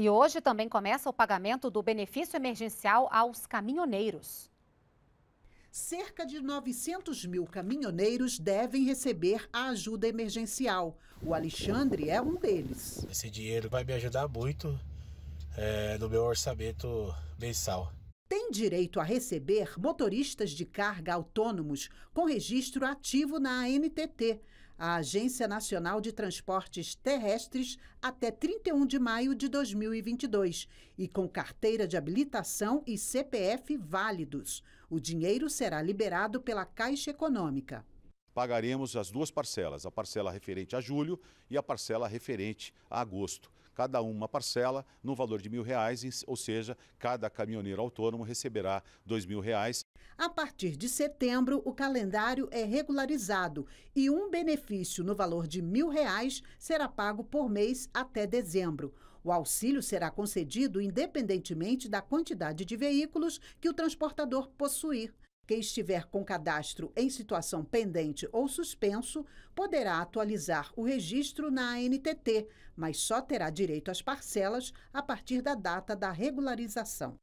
E hoje também começa o pagamento do benefício emergencial aos caminhoneiros. Cerca de 900 mil caminhoneiros devem receber a ajuda emergencial. O Alexandre é um deles. Esse dinheiro vai me ajudar muito é, no meu orçamento mensal tem direito a receber motoristas de carga autônomos com registro ativo na ANTT, à Agência Nacional de Transportes Terrestres até 31 de maio de 2022 e com carteira de habilitação e CPF válidos. O dinheiro será liberado pela Caixa Econômica pagaremos as duas parcelas, a parcela referente a julho e a parcela referente a agosto. Cada uma parcela no valor de mil reais, ou seja, cada caminhoneiro autônomo receberá dois mil reais. A partir de setembro, o calendário é regularizado e um benefício no valor de mil reais será pago por mês até dezembro. O auxílio será concedido independentemente da quantidade de veículos que o transportador possuir. Quem estiver com cadastro em situação pendente ou suspenso poderá atualizar o registro na ANTT, mas só terá direito às parcelas a partir da data da regularização.